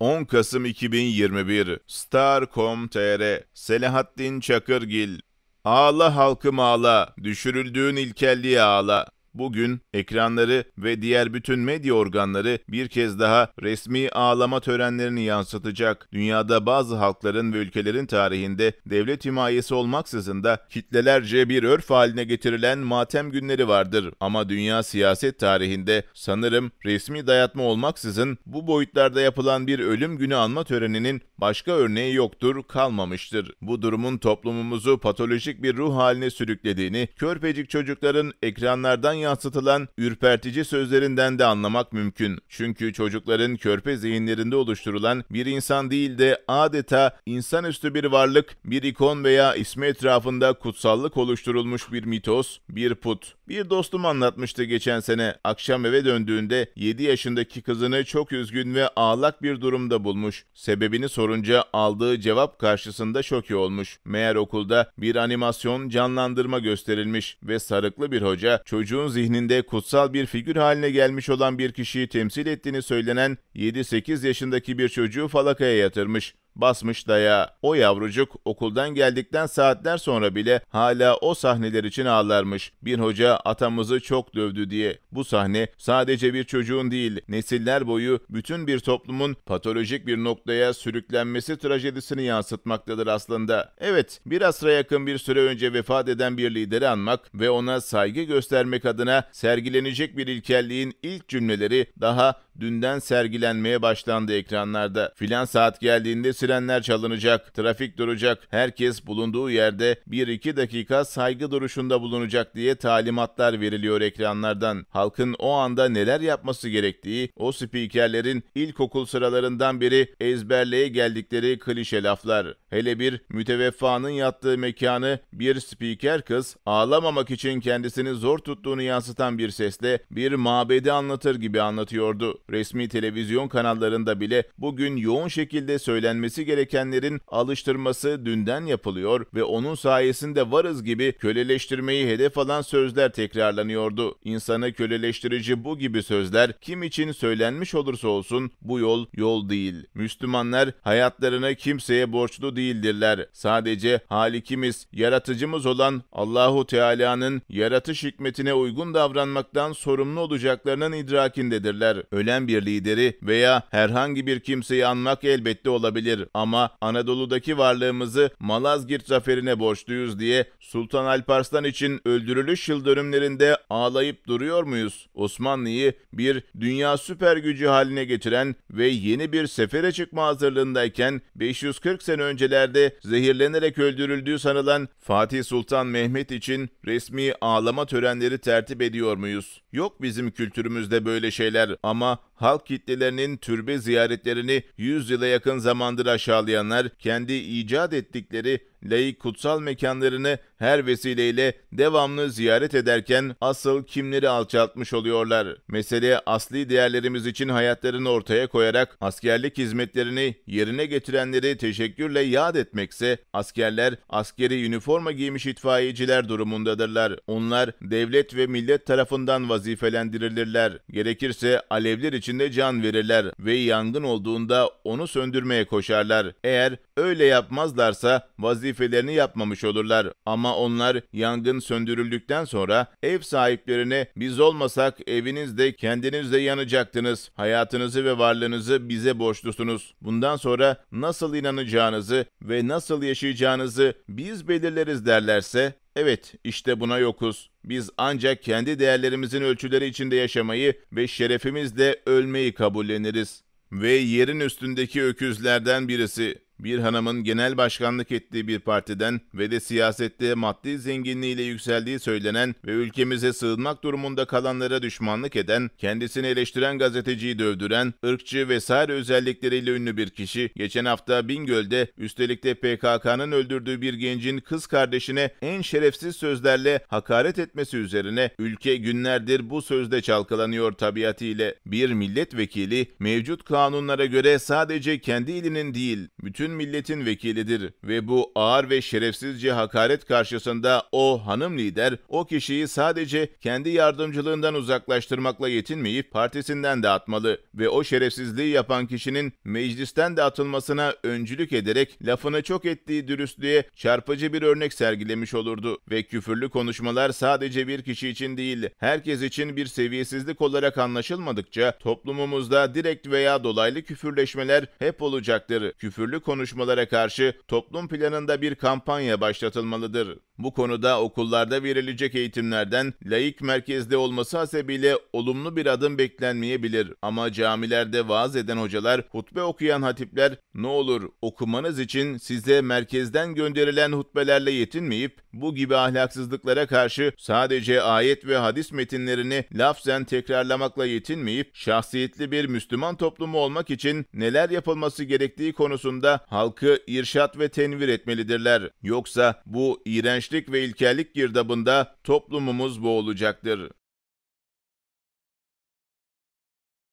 10 Kasım 2021 Star.com.tr Selahattin Çakırgil Ağla halkım ağla, düşürüldüğün ilkelliğe ağla bugün ekranları ve diğer bütün medya organları bir kez daha resmi ağlama törenlerini yansıtacak. Dünyada bazı halkların ve ülkelerin tarihinde devlet himayesi olmaksızın da kitlelerce bir örf haline getirilen matem günleri vardır. Ama dünya siyaset tarihinde sanırım resmi dayatma olmaksızın bu boyutlarda yapılan bir ölüm günü anma töreninin başka örneği yoktur, kalmamıştır. Bu durumun toplumumuzu patolojik bir ruh haline sürüklediğini, körpecik çocukların ekranlardan yansıtılan ürpertici sözlerinden de anlamak mümkün. Çünkü çocukların körpe zihinlerinde oluşturulan bir insan değil de adeta insanüstü bir varlık, bir ikon veya ismi etrafında kutsallık oluşturulmuş bir mitos, bir put. Bir dostum anlatmıştı geçen sene. Akşam eve döndüğünde 7 yaşındaki kızını çok üzgün ve ağlak bir durumda bulmuş. Sebebini sorunca aldığı cevap karşısında şoke olmuş. Meğer okulda bir animasyon canlandırma gösterilmiş ve sarıklı bir hoca çocuğun zihninde kutsal bir figür haline gelmiş olan bir kişiyi temsil ettiğini söylenen 7-8 yaşındaki bir çocuğu falakaya yatırmış basmış daya. O yavrucuk okuldan geldikten saatler sonra bile hala o sahneler için ağlarmış. Bir hoca atamızı çok dövdü diye. Bu sahne sadece bir çocuğun değil, nesiller boyu bütün bir toplumun patolojik bir noktaya sürüklenmesi trajedisini yansıtmaktadır aslında. Evet, bir asra yakın bir süre önce vefat eden bir lideri anmak ve ona saygı göstermek adına sergilenecek bir ilkelliğin ilk cümleleri daha dünden sergilenmeye başlandı ekranlarda. Filan saat geldiğinde siz sirenler çalınacak, trafik duracak, herkes bulunduğu yerde 1-2 dakika saygı duruşunda bulunacak diye talimatlar veriliyor ekranlardan. Halkın o anda neler yapması gerektiği, o spikerlerin ilkokul sıralarından beri ezberleye geldikleri klişe laflar. Hele bir müteveffanın yattığı mekanı bir spiker kız ağlamamak için kendisini zor tuttuğunu yansıtan bir sesle bir mabedi anlatır gibi anlatıyordu. Resmi televizyon kanallarında bile bugün yoğun şekilde söylenmesi edilmesi gerekenlerin alıştırması dünden yapılıyor ve onun sayesinde varız gibi köleleştirmeyi hedef alan sözler tekrarlanıyordu. İnsanı köleleştirici bu gibi sözler kim için söylenmiş olursa olsun bu yol yol değil. Müslümanlar hayatlarını kimseye borçlu değildirler. Sadece halikimiz, yaratıcımız olan Allahu Teala'nın yaratış hikmetine uygun davranmaktan sorumlu olacaklarının idrakindedirler. Ölen bir lideri veya herhangi bir kimseyi anmak elbette olabilir olabilir ama Anadolu'daki varlığımızı Malazgirt zaferine borçluyuz diye Sultan Alparslan için öldürülüş yıl dönümlerinde ağlayıp duruyor muyuz? Osmanlı'yı bir dünya süper gücü haline getiren ve yeni bir sefere çıkma hazırlığındayken 540 sene öncelerde zehirlenerek öldürüldüğü sanılan Fatih Sultan Mehmet için resmi ağlama törenleri tertip ediyor muyuz? Yok bizim kültürümüzde böyle şeyler ama halk kitlelerinin türbe ziyaretlerini 100 yıla yakın zamandır aşağılayanlar kendi icat ettikleri laik kutsal mekanlarını her vesileyle devamlı ziyaret ederken asıl kimleri alçaltmış oluyorlar? Mesele asli değerlerimiz için hayatlarını ortaya koyarak askerlik hizmetlerini yerine getirenleri teşekkürle yad etmekse askerler askeri üniforma giymiş itfaiyeciler durumundadırlar. Onlar devlet ve millet tarafından vazifelendirilirler. Gerekirse alevler içinde can verirler ve yangın olduğunda onu söndürmeye koşarlar. Eğer Öyle yapmazlarsa vazifelerini yapmamış olurlar. Ama onlar yangın söndürüldükten sonra ev sahiplerine biz olmasak evinizde kendinizde yanacaktınız. Hayatınızı ve varlığınızı bize borçlusunuz. Bundan sonra nasıl inanacağınızı ve nasıl yaşayacağınızı biz belirleriz derlerse Evet, işte buna yokuz. Biz ancak kendi değerlerimizin ölçüleri içinde yaşamayı ve şerefimizle ölmeyi kabulleniriz. Ve yerin üstündeki öküzlerden birisi bir hanımın genel başkanlık ettiği bir partiden ve de siyasette maddi zenginliğiyle yükseldiği söylenen ve ülkemize sığınmak durumunda kalanlara düşmanlık eden, kendisini eleştiren gazeteciyi dövdüren, ırkçı vesaire özellikleriyle ünlü bir kişi geçen hafta Bingöl'de üstelik de PKK'nın öldürdüğü bir gencin kız kardeşine en şerefsiz sözlerle hakaret etmesi üzerine ülke günlerdir bu sözde çalkalanıyor tabiatıyla. Bir milletvekili mevcut kanunlara göre sadece kendi ilinin değil, bütün bütün milletin vekilidir ve bu ağır ve şerefsizce hakaret karşısında o hanım lider o kişiyi sadece kendi yardımcılığından uzaklaştırmakla yetinmeyip partisinden de atmalı ve o şerefsizliği yapan kişinin meclisten de atılmasına öncülük ederek lafını çok ettiği dürüstlüğe çarpıcı bir örnek sergilemiş olurdu ve küfürlü konuşmalar sadece bir kişi için değil herkes için bir seviyesizlik olarak anlaşılmadıkça toplumumuzda direkt veya dolaylı küfürleşmeler hep olacaktır. Küfürlü konuşmalar konuşmalara karşı toplum planında bir kampanya başlatılmalıdır. Bu konuda okullarda verilecek eğitimlerden laik merkezde olması hasebiyle olumlu bir adım beklenmeyebilir. Ama camilerde vaaz eden hocalar, hutbe okuyan hatipler ne olur okumanız için size merkezden gönderilen hutbelerle yetinmeyip bu gibi ahlaksızlıklara karşı sadece ayet ve hadis metinlerini lafzen tekrarlamakla yetinmeyip şahsiyetli bir Müslüman toplumu olmak için neler yapılması gerektiği konusunda halkı irşat ve tenvir etmelidirler. Yoksa bu iğrenç gençlik ve ilkellik girdabında toplumumuz boğulacaktır.